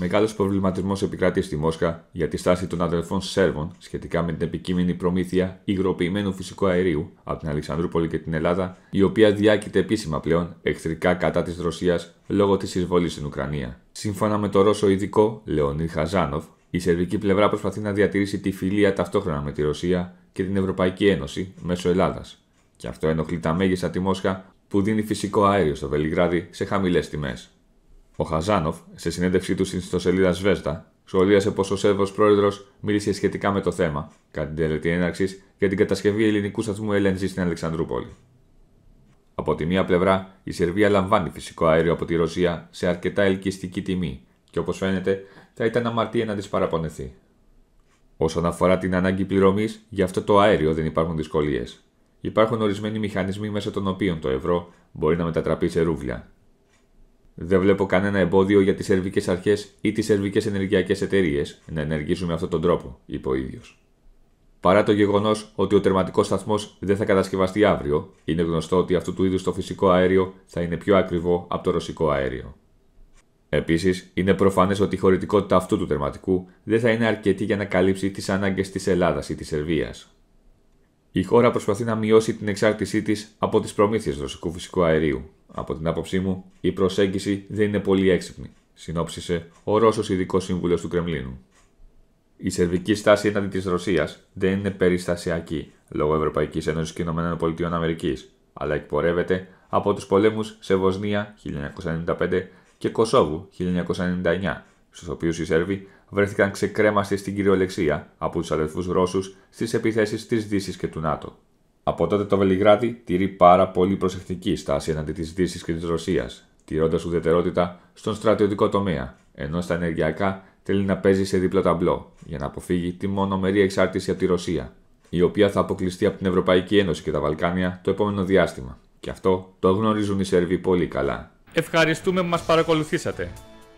μεγάλος προβληματισμός επικράτησε στη Μόσχα για τη στάση των αδελφών Σέρβων σχετικά με την επικείμενη προμήθεια υγροποιημένου φυσικού αερίου από την Αλεξανδρούπολη και την Ελλάδα, η οποία διάκειται επίσημα πλέον εχθρικά κατά της Ρωσίας λόγω της εισβολής στην Ουκρανία. Σύμφωνα με το Ρώσο ειδικό Λεωνί Χαζάνοφ, η σερβική πλευρά προσπαθεί να διατηρήσει τη φιλία ταυτόχρονα με τη Ρωσία και την Ευρωπαϊκή Ένωση μέσω Ελλάδας. Και αυτό ενοχλεί τα μέγιστα τη Μόσχα που δίνει φυσικό αέριο στο Βελιγράδι σε χαμηλές τιμές. Ο Χαζάνοφ, σε συνέντευξή του στην ιστοσελίδα Σβέστα, σχολίασε πως ο Σέρβος πρόεδρος μίλησε σχετικά με το θέμα κατά την τελετή έναρξης για την κατασκευή ελληνικού σταθμού LNG στην Αλεξανδρούπολη. Από τη μία πλευρά, η Σερβία λαμβάνει φυσικό αέριο από τη Ρωσία σε αρκετά ελκυστική τιμή και όπως φαίνεται θα ήταν αμαρτία να της παραπονεθεί. Όσον αφορά την ανάγκη πληρωμής, για αυτό το αέριο δεν υπάρχουν δυσκολίες. Υπάρχουν ορισμένοι μηχανισμοί μέσω των οποίων το ευρώ μπορεί να μετατραπεί σε ρούβλια, δεν βλέπω κανένα εμπόδιο για τις σερβικές αρχές ή τις σερβικές ενεργειακές εταιρείες να ενεργήσουν με αυτόν τον τρόπο, είπε ο ίδιος. Παρά το γεγονός ότι ο τερματικός σταθμός δεν θα κατασκευαστεί αύριο, είναι γνωστό ότι αυτού του είδους το φυσικό αέριο θα είναι πιο ακριβό από το ρωσικό αέριο. Επίσης, είναι προφανές ότι η χωρητικότητα αυτού του τερματικού δεν θα είναι αρκετή για να καλύψει τις ανάγκες της Ελλάδας ή της Σερβίας, η χώρα προσπαθεί να μειώσει την εξάρτησή της από τις προμήθειες ρωσικού φυσικού αερίου. Από την άποψή μου, η προσέγγιση δεν είναι πολύ έξυπνη, συνόψισε ο Ρώσος Ειδικό Σύμβουλος του Κρεμλίνου. Η σερβική στάση έναντι της Ρωσίας δεν είναι περιστασιακή λόγω Ευρωπαϊκής Ένωσης και ΗΠΑ, αλλά εκπορεύεται από τους πολέμους σε Βοσνία 1995 και Κωσόβου 1999, στους οποίους οι Σέρβοι βρέθηκαν ξεκρέμαστοι στην κυριολεξία από τους αδελφούς Ρώσους στις επιθέσεις της Δύσης και του ΝΑΤΟ. Από τότε το Βελιγράδι τηρεί πάρα πολύ προσεκτική στάση εναντί της Δύσης και της Ρωσίας, τηρώντας ουδετερότητα στον στρατιωτικό τομέα, ενώ στα ενεργειακά θέλει να παίζει σε δίπλα ταμπλό για να αποφύγει τη μονομερή εξάρτηση από τη Ρωσία, η οποία θα αποκλειστεί από την Ευρωπαϊκή Ένωση και τα Βαλκάνια το επόμενο διάστημα. Και αυτό το γνωρίζουν οι Σέρβοι πολύ καλά. Ευχαριστούμε που μας παρακολουθήσατε.